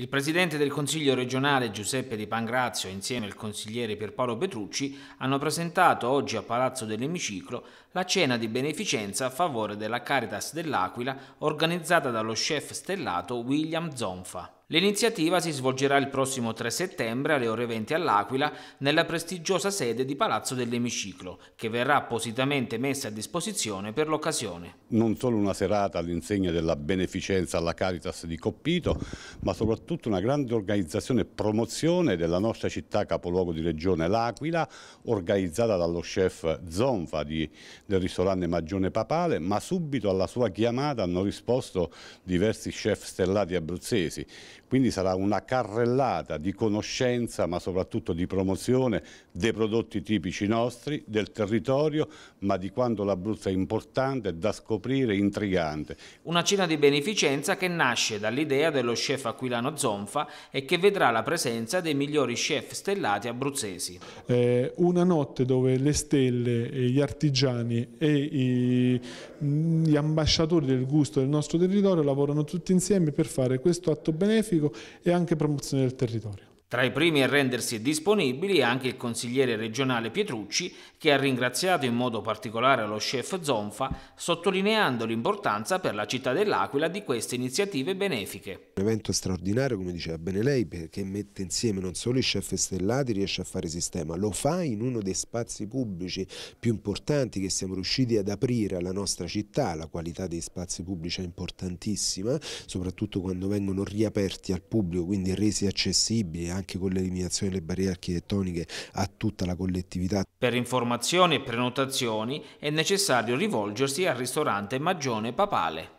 Il presidente del Consiglio regionale Giuseppe Di Pangrazio insieme al consigliere Pierpaolo Petrucci hanno presentato oggi a Palazzo dell'Emiciclo la cena di beneficenza a favore della Caritas dell'Aquila organizzata dallo chef stellato William Zonfa. L'iniziativa si svolgerà il prossimo 3 settembre alle ore 20 all'Aquila nella prestigiosa sede di Palazzo dell'Emiciclo, che verrà appositamente messa a disposizione per l'occasione. Non solo una serata all'insegna della beneficenza alla Caritas di Coppito, ma soprattutto una grande organizzazione e promozione della nostra città capoluogo di regione L'Aquila, organizzata dallo chef Zonfa di, del ristorante Magione Papale, ma subito alla sua chiamata hanno risposto diversi chef stellati abruzzesi quindi sarà una carrellata di conoscenza ma soprattutto di promozione dei prodotti tipici nostri, del territorio, ma di quanto l'Abruzzo è importante, da scoprire, intrigante. Una cena di beneficenza che nasce dall'idea dello chef Aquilano Zonfa e che vedrà la presenza dei migliori chef stellati abruzzesi. Eh, una notte dove le stelle, gli artigiani e i, gli ambasciatori del gusto del nostro territorio lavorano tutti insieme per fare questo atto benefico scientifico e anche promozione del territorio. Tra i primi a rendersi disponibili è anche il consigliere regionale Pietrucci, che ha ringraziato in modo particolare lo chef Zonfa, sottolineando l'importanza per la città dell'Aquila di queste iniziative benefiche. Un evento straordinario, come diceva bene lei, perché mette insieme non solo i chef stellati, riesce a fare sistema, lo fa in uno dei spazi pubblici più importanti che siamo riusciti ad aprire alla nostra città. La qualità dei spazi pubblici è importantissima, soprattutto quando vengono riaperti al pubblico, quindi resi accessibili anche con l'eliminazione delle barriere architettoniche a tutta la collettività. Per informazioni e prenotazioni è necessario rivolgersi al ristorante Magione Papale.